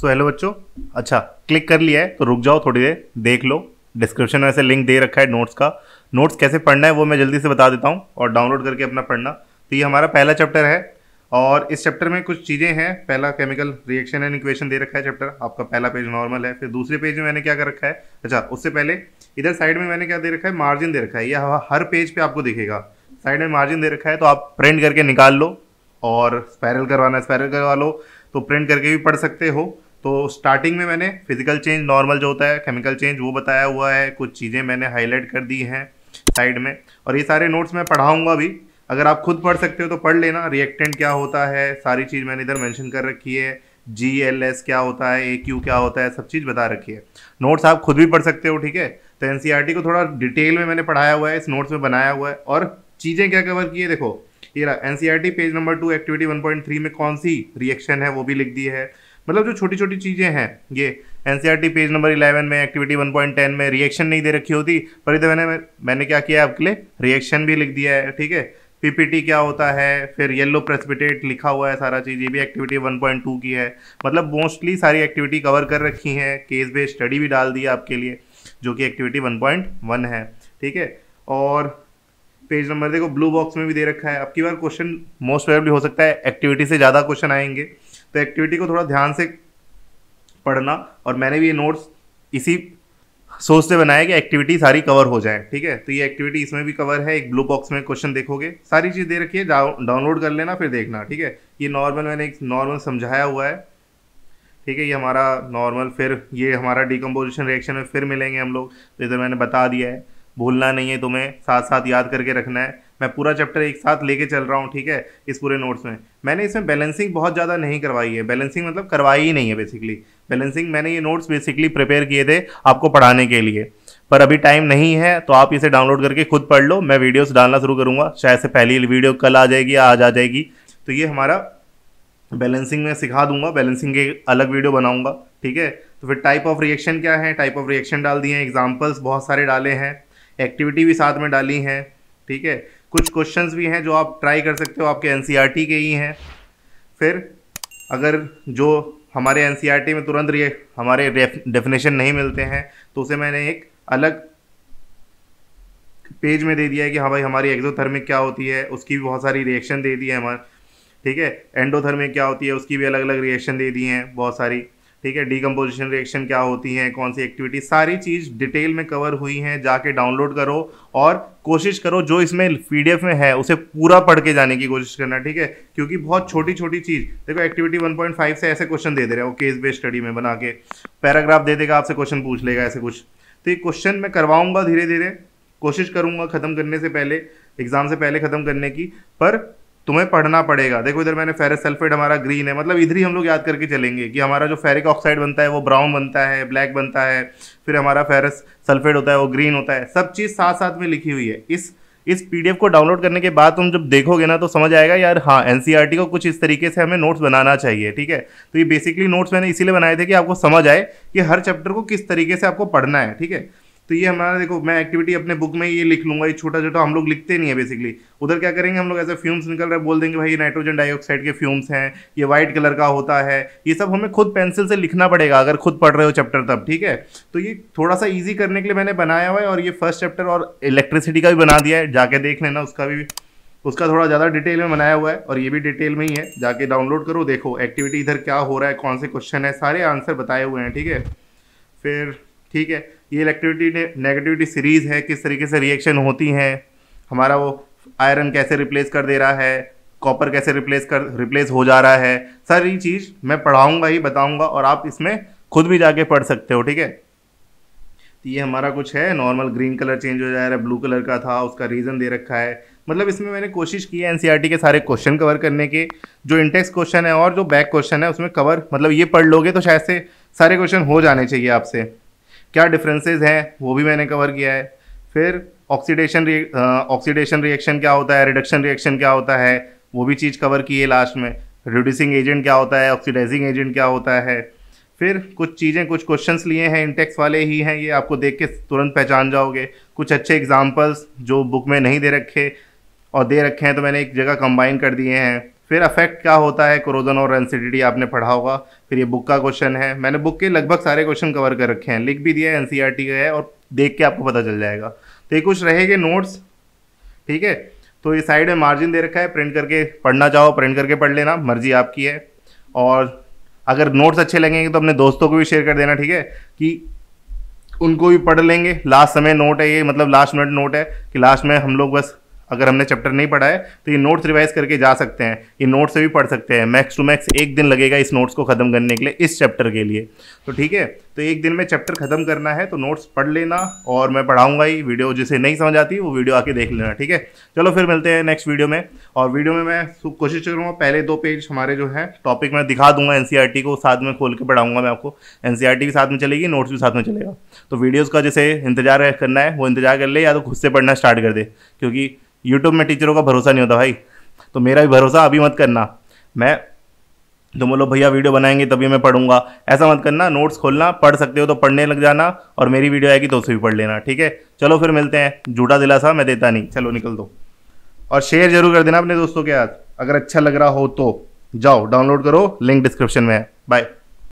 so hello बच्चों अच्छा click कर लिया है तो रुक जाओ थोड़ी देर देख लो डिस्क्रिप्शन में ऐसे लिंक दे रखा है नोट्स का नोट्स कैसे पढ़ना है वो मैं जल्दी से बता देता हूँ और डाउनलोड करके अपना पढ़ना तो ये हमारा पहला चैप्टर है और इस चैप्टर में कुछ चीज़ें हैं पहला केमिकल रिएक्शन एंड इक्वेशन दे रखा है चैप्टर आपका पहला पेज नॉर्मल है फिर दूसरे पेज में मैंने क्या कर रखा है अच्छा उससे पहले इधर साइड में मैंने क्या दे रखा है मार्जिन दे रखा है यह हर पेज पे आपको दिखेगा साइड में मार्जिन दे रखा है तो आप प्रिंट करके निकाल लो और स्पैरल करवाना है स्पैरल करवा लो तो प्रिंट करके भी पढ़ सकते हो तो स्टार्टिंग में मैंने फिजिकल चेंज नॉर्मल जो होता है केमिकल चेंज वो बताया हुआ है कुछ चीज़ें मैंने हाईलाइट कर दी हैं साइड में और ये सारे नोट्स मैं पढ़ाऊँगा अभी अगर आप खुद पढ़ सकते हो तो पढ़ लेना रिएक्टेंट क्या होता है सारी चीज़ मैंने इधर मेंशन कर रखी है जी एल एस क्या होता है ए क्यू क्या होता है सब चीज़ बता रखी है नोट्स आप खुद भी पढ़ सकते हो ठीक है तो एन e को थोड़ा डिटेल में मैंने पढ़ाया हुआ है इस नोट्स में बनाया हुआ है और चीज़ें क्या कवर की है देखो ये N C page number two activity three में कौन सी रिएक्शन है वो भी लिख दी है मतलब जो छोटी छोटी चीज़ें हैं ये एन पेज नंबर इलेवन में एक्टिविटी वन पॉइंट टेन में रिएक्शन नहीं दे रखी होती पर इधर मैंने मैंने क्या किया आपके लिए रिएक्शन भी लिख दिया है ठीक है पी क्या होता है फिर येलो प्रेसिपिटेट लिखा हुआ है सारा चीज़ ये भी एक्टिविटी 1.2 की है मतलब मोस्टली सारी एक्टिविटी कवर कर रखी हैं केस बेस स्टडी भी डाल दी आपके लिए जो कि एक्टिविटी 1.1 है ठीक है और पेज नंबर देखो ब्लू बॉक्स में भी दे रखा है आपकी बार क्वेश्चन मोस्ट प्रोबेबली हो सकता है एक्टिविटी से ज़्यादा क्वेश्चन आएंगे तो एक्टिविटी को थोड़ा ध्यान से पढ़ना और मैंने भी ये नोट्स इसी सोच से बनाया कि एक्टिविटी सारी कवर हो जाए ठीक है तो ये एक्टिविटी इसमें भी कवर है एक ब्लू बॉक्स में क्वेश्चन देखोगे सारी चीज़ दे रखी है डाउनलोड कर लेना फिर देखना ठीक है ये नॉर्मल मैंने एक नॉर्मल समझाया हुआ है ठीक है ये हमारा नॉर्मल फिर ये हमारा डिकम्पोजिशन रिएक्शन में फिर मिलेंगे हम लोग तो इधर मैंने बता दिया है भूलना नहीं है तुम्हें साथ साथ याद करके रखना है मैं पूरा चैप्टर एक साथ लेके चल रहा हूँ ठीक है इस पूरे नोट्स में मैंने इसमें बैलेंसिंग बहुत ज़्यादा नहीं करवाई है बैलेंसिंग मतलब करवाई ही नहीं है बेसिकली बैलेंसिंग मैंने ये नोट्स बेसिकली प्रिपेयर किए थे आपको पढ़ाने के लिए पर अभी टाइम नहीं है तो आप इसे डाउनलोड करके खुद पढ़ लो मैं वीडियोस डालना शुरू करूँगा शायद से पहली वीडियो कल आ जाएगी आज आ जाएगी तो ये हमारा बैलेंसिंग में सिखा दूंगा बैलेंसिंग के अलग वीडियो बनाऊंगा ठीक है तो फिर टाइप ऑफ रिएक्शन क्या है टाइप ऑफ रिएक्शन डाल दिए हैं एग्जाम्पल्स बहुत सारे डाले हैं एक्टिविटी भी साथ में डाली हैं ठीक है कुछ क्वेश्चंस भी हैं जो आप ट्राई कर सकते हो आपके एन e के ही हैं फिर अगर जो हमारे एन e में तुरंत ये हमारे डेफिनेशन नहीं मिलते हैं तो उसे मैंने एक अलग पेज में दे दिया है कि हाँ भाई हमारी एक्जोथर्मिक क्या होती है उसकी भी बहुत सारी रिएक्शन दे दी है हमारे ठीक है एंडोथर्मिक क्या होती है उसकी भी अलग अलग रिएक्शन दे दी हैं बहुत सारी ठीक है डीकम्पोजिशन रिएक्शन क्या होती है कौन सी एक्टिविटी सारी चीज़ डिटेल में कवर हुई है जाके डाउनलोड करो और कोशिश करो जो इसमें पीडीएफ में है उसे पूरा पढ़ के जाने की कोशिश करना ठीक है क्योंकि बहुत छोटी छोटी चीज़ देखो एक्टिविटी 1.5 से ऐसे क्वेश्चन दे दे रहे हो केस बेस्ड स्टडी में बना के पैराग्राफ दे देगा आपसे क्वेश्चन पूछ लेगा ऐसे कुछ तो ये क्वेश्चन मैं करवाऊंगा धीरे धीरे कोशिश करूंगा ख़त्म करने से पहले एग्ज़ाम से पहले ख़त्म करने की पर तुम्हें पढ़ना पड़ेगा देखो इधर मैंने फेरस सल्फेट हमारा ग्रीन है मतलब इधर ही हम लोग याद करके चलेंगे कि हमारा जो फेरिक ऑक्साइड बनता है वो ब्राउन बनता है ब्लैक बनता है फिर हमारा फेरस सल्फेट होता है वो ग्रीन होता है सब चीज़ साथ साथ में लिखी हुई है इस इस पीडीएफ को डाउनलोड करने के बाद तुम जब देखोगे ना तो समझ आएगा यार हाँ एनसीईआरटी e को कुछ इस तरीके से हमें नोट्स बनाना चाहिए ठीक है तो ये बेसिकली नोट्स मैंने इसीलिए बनाए थे कि आपको समझ आए कि हर चैप्टर को किस तरीके से आपको पढ़ना है ठीक है तो ये हमारा देखो मैं एक्टिविटी अपने बुक में ये लिख लूंगा ये छोटा छोटा हम लोग लिखते नहीं है बेसिकली उधर क्या करेंगे हम लोग ऐसे फ्यूम्स निकल रहे बोल देंगे भाई ये नाइट्रोजन डाइऑक्साइड के फ्यूम्स हैं ये वाइट कलर का होता है ये सब हमें खुद पेंसिल से लिखना पड़ेगा अगर खुद पढ़ रहे हो चैप्टर तब ठीक है तो ये थोड़ा सा ईजी करने के लिए मैंने बनाया हुआ है और ये फर्स्ट चैप्टर और इलेक्ट्रिसिटी का भी बना दिया है जाके देख लेना उसका भी उसका थोड़ा ज़्यादा डिटेल में बनाया हुआ है और ये भी डिटेल में ही है जाके डाउनलोड करो देखो एक्टिविटी इधर क्या हो रहा है कौन से क्वेश्चन है सारे आंसर बताए हुए हैं ठीक है फिर ठीक है ये इलेक्ट्रिविटी नेगेटिविटी सीरीज़ है किस तरीके से रिएक्शन होती हैं हमारा वो आयरन कैसे रिप्लेस कर दे रहा है कॉपर कैसे रिप्लेस कर रिप्लेस हो जा रहा है सारी चीज़ मैं पढ़ाऊँगा ही बताऊँगा और आप इसमें खुद भी जाके पढ़ सकते हो ठीक है तो ये हमारा कुछ है नॉर्मल ग्रीन कलर चेंज हो जा रहा है ब्लू कलर का था उसका रीज़न दे रखा है मतलब इसमें मैंने कोशिश की है एन e के सारे क्वेश्चन कवर करने के जो इंटेक्स क्वेश्चन है और जो बैक क्वेश्चन है उसमें कवर मतलब ये पढ़ लोगे तो शायद से सारे क्वेश्चन हो जाने चाहिए आपसे क्या डिफरेंसेस हैं वो भी मैंने कवर किया है फिर ऑक्सीडेशन ऑक्सीडेशन रिएक्शन क्या होता है रिडक्शन रिएक्शन क्या होता है वो भी चीज़ कवर की है लास्ट में रिड्यूसिंग एजेंट क्या होता है ऑक्सीडाइजिंग एजेंट क्या होता है फिर कुछ चीज़ें कुछ क्वेश्चंस लिए हैं इंटेक्स वाले ही हैं ये आपको देख के तुरंत पहचान जाओगे कुछ अच्छे एग्जाम्पल्स जो बुक में नहीं दे रखे और दे रखे हैं तो मैंने एक जगह कंबाइन कर दिए हैं फिर अफेक्ट क्या होता है क्रोजन और एनसीडीटी आपने पढ़ा होगा फिर ये बुक का क्वेश्चन है मैंने बुक के लगभग सारे क्वेश्चन कवर कर रखे हैं लिख भी दिया है एन का e है और देख के आपको पता चल जाएगा तो ये कुछ रहेगा नोट्स ठीक है तो ये साइड में मार्जिन दे रखा है प्रिंट करके पढ़ना चाहो प्रिंट करके पढ़ लेना मर्जी आपकी है और अगर नोट्स अच्छे लगेंगे तो अपने दोस्तों को भी शेयर कर देना ठीक है कि उनको भी पढ़ लेंगे लास्ट समय नोट है ये मतलब लास्ट मिनट नोट है कि लास्ट में हम लोग बस अगर हमने चैप्टर नहीं पढ़ा है तो ये नोट्स रिवाइज करके जा सकते हैं ये नोट्स से भी पढ़ सकते हैं मैक्स टू मैक्स एक दिन लगेगा इस नोट्स को ख़त्म करने के लिए इस चैप्टर के लिए तो ठीक है तो एक दिन में चैप्टर ख़त्म करना है तो नोट्स पढ़ लेना और मैं पढ़ाऊँगा ही वीडियो जिसे नहीं समझ आती वो वीडियो आके देख लेना ठीक है चलो फिर मिलते हैं नेक्स्ट वीडियो में और वीडियो में मैं कोशिश करूँगा पहले दो पेज हमारे जो है टॉपिक मैं दिखा दूंगा एन e को साथ में खोल के पढ़ाऊंगा मैं आपको एन e भी साथ में चलेगी नोट्स भी साथ में चलेगा तो वीडियोज़ का जैसे इंतजार करना है वो इंतजार कर ले या तो खुद से पढ़ना स्टार्ट कर दे क्योंकि यूट्यूब में टीचरों का भरोसा नहीं होता भाई तो मेरा भी भरोसा अभी मत करना मैं तो बोलो भैया वीडियो बनाएंगे तभी मैं पढ़ूंगा ऐसा मत करना नोट्स खोलना पढ़ सकते हो तो पढ़ने लग जाना और मेरी वीडियो आएगी तो उसे भी पढ़ लेना ठीक है चलो फिर मिलते हैं झूठा दिलासा मैं देता नहीं चलो निकल दो और शेयर जरूर कर देना अपने दोस्तों के साथ अगर अच्छा लग रहा हो तो जाओ डाउनलोड करो लिंक डिस्क्रिप्शन में है बाय